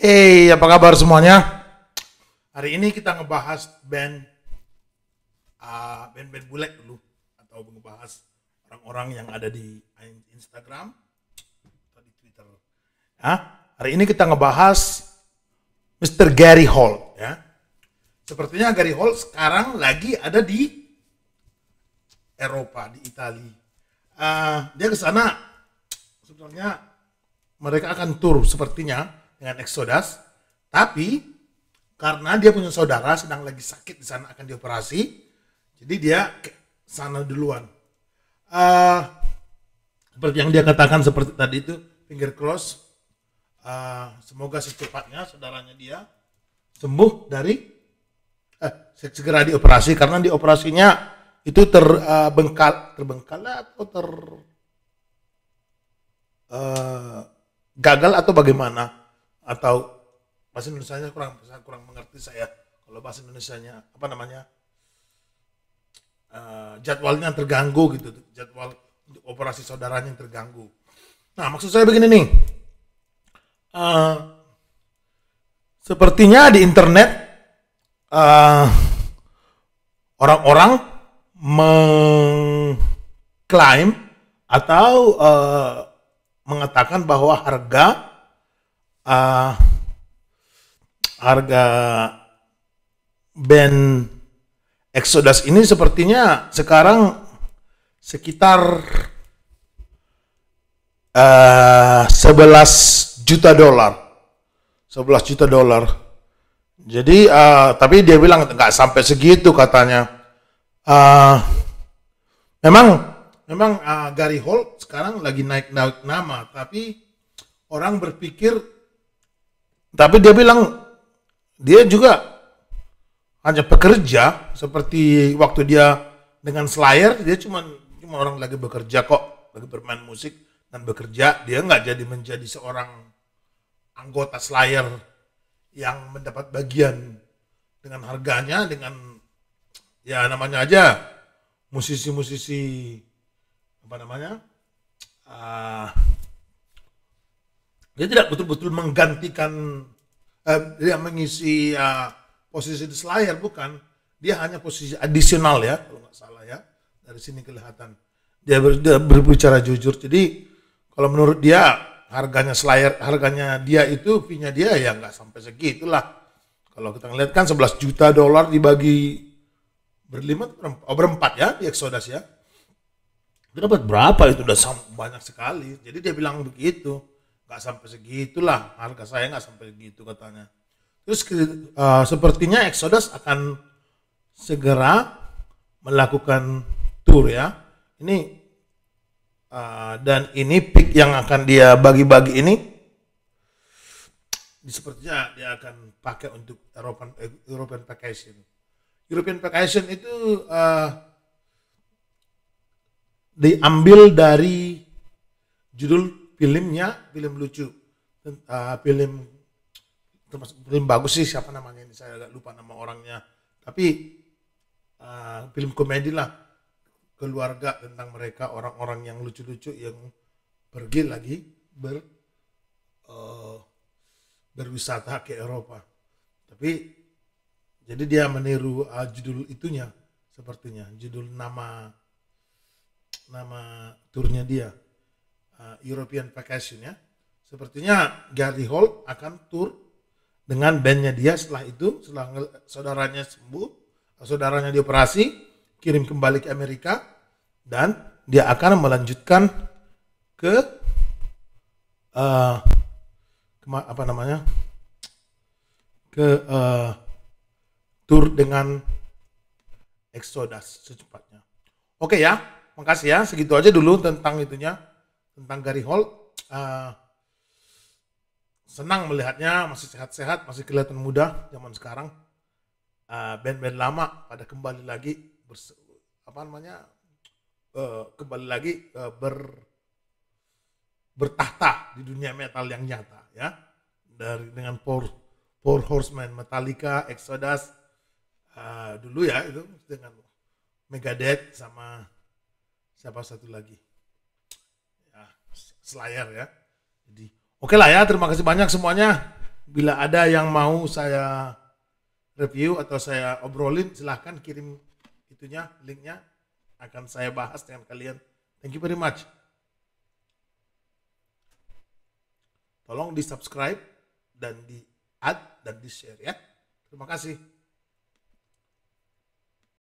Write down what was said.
Hey, apa kabar semuanya? Hari ini kita ngebahas band band ah, band-band bule dulu atau ngebahas orang-orang yang ada di Instagram atau di Twitter. Ya, hari ini kita ngebahas Mr. Gary Hall ya. Sepertinya Gary Hall sekarang lagi ada di Eropa, di Italia. Uh, dia ke sana sebenarnya mereka akan tur sepertinya dengan Exodus, tapi karena dia punya saudara sedang lagi sakit di sana akan dioperasi, jadi dia ke sana duluan. Uh, seperti yang dia katakan seperti tadi itu finger cross. Uh, semoga secepatnya saudaranya dia sembuh dari eh, segera dioperasi karena dioperasinya itu terbengkal eh, uh, terbengkal atau ter uh, gagal atau bagaimana atau bahasa Indonesia nya kurang saya kurang mengerti saya kalau bahasa Indonesia nya apa namanya uh, jadwalnya terganggu gitu jadwal operasi saudaranya yang terganggu nah maksud saya begini nih uh, sepertinya di internet orang eh, orang-orang mengklaim atau uh, mengatakan bahwa harga uh, harga band Exodus ini sepertinya sekarang sekitar uh, eh, 11 juta dolar. 11 juta dolar. Jadi uh, tapi dia bilang nggak sampai segitu katanya. Uh, memang memang uh, Gary Holt sekarang lagi naik naik nama tapi orang berpikir tapi dia bilang dia juga hanya bekerja seperti waktu dia dengan Slayer dia cuma cuma orang lagi bekerja kok lagi bermain musik dan bekerja dia nggak jadi menjadi seorang anggota Slayer yang mendapat bagian dengan harganya dengan ya namanya aja musisi-musisi apa namanya uh, dia tidak betul-betul menggantikan eh, dia mengisi eh, posisi di Slayer bukan dia hanya posisi adisional ya kalau nggak salah ya dari sini kelihatan dia, ber, dia berbicara jujur jadi kalau menurut dia harganya Slayer harganya dia itu fee dia ya nggak sampai segitulah kalau kita ngeliat kan 11 juta dolar dibagi berlima oh, berempat ya di Exodus ya dia dapat berapa itu udah banyak sekali jadi dia bilang begitu nggak sampai segitulah harga saya nggak sampai gitu katanya terus uh, sepertinya Exodus akan segera melakukan tour ya ini uh, dan ini pick yang akan dia bagi-bagi ini sepertinya dia akan pakai untuk European eh, European vacation European vacation itu uh, diambil dari judul filmnya film lucu uh, film termasuk film bagus sih siapa namanya ini saya agak lupa nama orangnya tapi uh, film komedi lah keluarga tentang mereka orang-orang yang lucu-lucu yang pergi lagi ber uh, berwisata ke Eropa tapi jadi dia meniru uh, judul itunya sepertinya judul nama nama turnya dia European Vacation ya. Sepertinya Gary Holt akan tour dengan bandnya dia setelah itu setelah saudaranya sembuh, saudaranya dioperasi, kirim kembali ke Amerika dan dia akan melanjutkan ke uh, apa namanya ke uh, eh, tour dengan Exodus secepatnya. Oke ya, makasih ya. Segitu aja dulu tentang itunya tentang Gary Holt uh, senang melihatnya masih sehat-sehat masih kelihatan muda zaman sekarang band eh, band-band lama pada kembali lagi apa namanya uh, kembali lagi uh, ber bertahta di dunia metal yang nyata ya dari dengan Four, Four Horsemen, Metallica, Exodus uh, dulu ya itu dengan Megadeth sama siapa satu lagi slayer ya. Jadi oke okay lah ya, terima kasih banyak semuanya. Bila ada yang mau saya review atau saya obrolin, silahkan kirim itunya, linknya. Akan saya bahas dengan kalian. Thank you very much. Tolong di subscribe dan di add dan di share ya. Terima kasih.